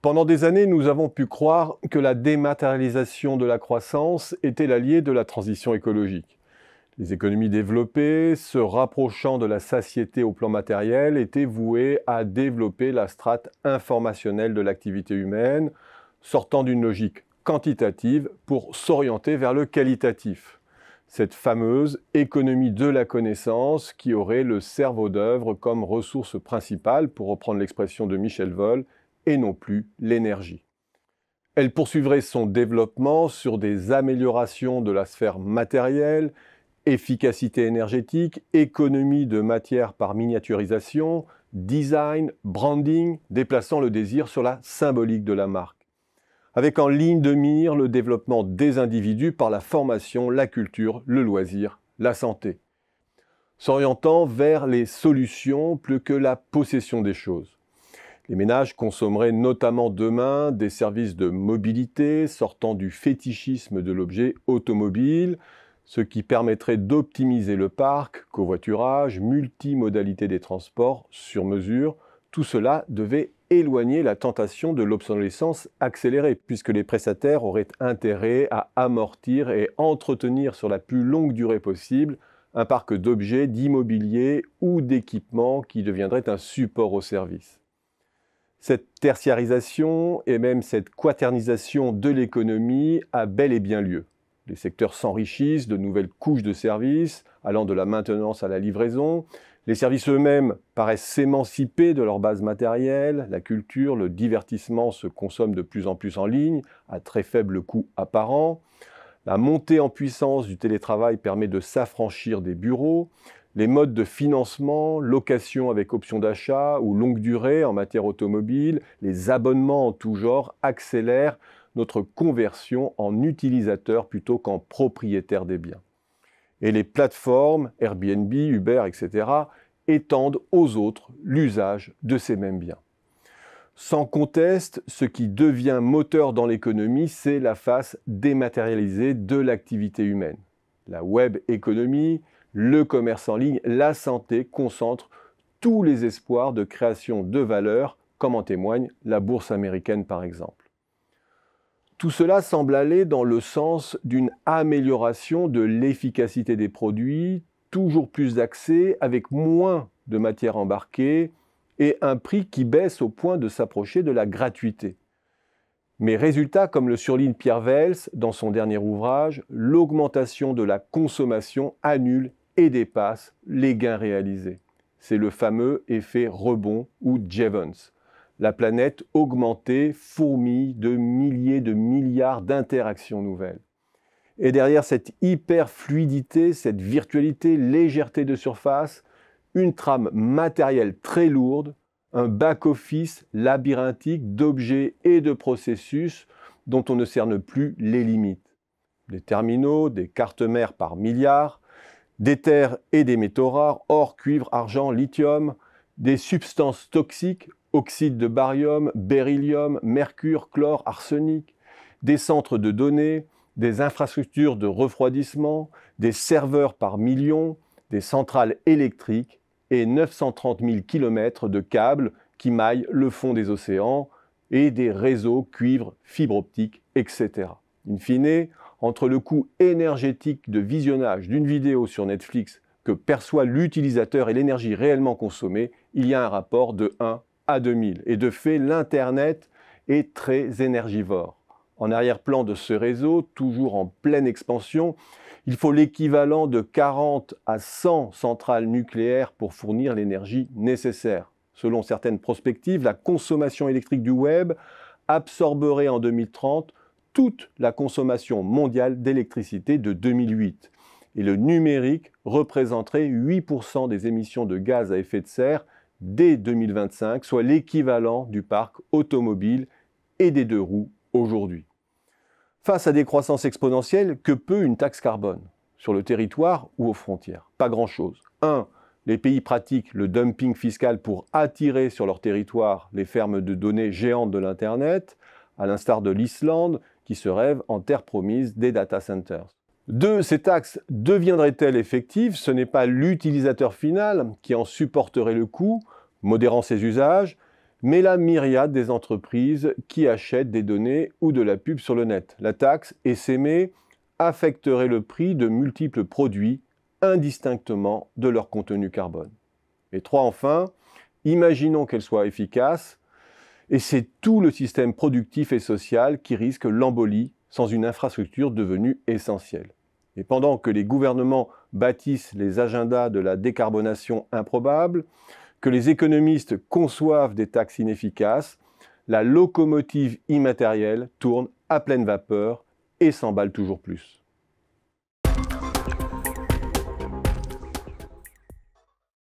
Pendant des années, nous avons pu croire que la dématérialisation de la croissance était l'allié de la transition écologique. Les économies développées, se rapprochant de la satiété au plan matériel, étaient vouées à développer la strate informationnelle de l'activité humaine, sortant d'une logique quantitative pour s'orienter vers le qualitatif. Cette fameuse économie de la connaissance qui aurait le cerveau d'œuvre comme ressource principale, pour reprendre l'expression de Michel Vol, et non plus l'énergie. Elle poursuivrait son développement sur des améliorations de la sphère matérielle, efficacité énergétique, économie de matière par miniaturisation, design, branding, déplaçant le désir sur la symbolique de la marque. Avec en ligne de mire le développement des individus par la formation, la culture, le loisir, la santé. S'orientant vers les solutions plus que la possession des choses. Les ménages consommeraient notamment demain des services de mobilité sortant du fétichisme de l'objet automobile, ce qui permettrait d'optimiser le parc, covoiturage, multimodalité des transports sur mesure. Tout cela devait éloigner la tentation de l'obsolescence accélérée, puisque les prestataires auraient intérêt à amortir et entretenir sur la plus longue durée possible un parc d'objets, d'immobilier ou d'équipements qui deviendrait un support au service. Cette tertiarisation et même cette quaternisation de l'économie a bel et bien lieu. Les secteurs s'enrichissent de nouvelles couches de services, allant de la maintenance à la livraison. Les services eux-mêmes paraissent s'émanciper de leur base matérielle. La culture, le divertissement se consomment de plus en plus en ligne, à très faible coût apparent. La montée en puissance du télétravail permet de s'affranchir des bureaux les modes de financement, location avec option d'achat ou longue durée en matière automobile, les abonnements en tout genre accélèrent notre conversion en utilisateur plutôt qu'en propriétaire des biens. Et les plateformes, Airbnb, Uber, etc., étendent aux autres l'usage de ces mêmes biens. Sans conteste, ce qui devient moteur dans l'économie, c'est la face dématérialisée de l'activité humaine. La web économie, le commerce en ligne, la santé concentrent tous les espoirs de création de valeur, comme en témoigne la bourse américaine par exemple. Tout cela semble aller dans le sens d'une amélioration de l'efficacité des produits, toujours plus d'accès, avec moins de matière embarquée, et un prix qui baisse au point de s'approcher de la gratuité. Mais résultat, comme le surligne Pierre Vels dans son dernier ouvrage, l'augmentation de la consommation annule et dépasse les gains réalisés. C'est le fameux effet rebond ou Jevons. La planète augmentée fourmille de milliers de milliards d'interactions nouvelles. Et derrière cette hyperfluidité, cette virtualité, légèreté de surface, une trame matérielle très lourde, un back-office labyrinthique d'objets et de processus dont on ne cerne plus les limites. Des terminaux, des cartes mères par milliards, des terres et des métaux rares, or, cuivre, argent, lithium, des substances toxiques, oxyde de barium, beryllium, mercure, chlore, arsenic, des centres de données, des infrastructures de refroidissement, des serveurs par millions, des centrales électriques et 930 000 km de câbles qui maillent le fond des océans et des réseaux cuivre, fibre optique, etc. In fine, entre le coût énergétique de visionnage d'une vidéo sur Netflix que perçoit l'utilisateur et l'énergie réellement consommée, il y a un rapport de 1 à 2000. Et de fait, l'Internet est très énergivore. En arrière-plan de ce réseau, toujours en pleine expansion, il faut l'équivalent de 40 à 100 centrales nucléaires pour fournir l'énergie nécessaire. Selon certaines prospectives, la consommation électrique du web absorberait en 2030 toute la consommation mondiale d'électricité de 2008. Et le numérique représenterait 8% des émissions de gaz à effet de serre dès 2025, soit l'équivalent du parc automobile et des deux roues aujourd'hui. Face à des croissances exponentielles, que peut une taxe carbone sur le territoire ou aux frontières Pas grand-chose. 1. Les pays pratiquent le dumping fiscal pour attirer sur leur territoire les fermes de données géantes de l'Internet, à l'instar de l'Islande, qui se rêvent en terre promise des data centers. Deux, ces taxes deviendraient-elles effectives Ce n'est pas l'utilisateur final qui en supporterait le coût, modérant ses usages, mais la myriade des entreprises qui achètent des données ou de la pub sur le net. La taxe essaimée affecterait le prix de multiples produits indistinctement de leur contenu carbone. Et trois, enfin, imaginons qu'elle soit efficace, et c'est tout le système productif et social qui risque l'embolie sans une infrastructure devenue essentielle. Et pendant que les gouvernements bâtissent les agendas de la décarbonation improbable, que les économistes conçoivent des taxes inefficaces, la locomotive immatérielle tourne à pleine vapeur et s'emballe toujours plus.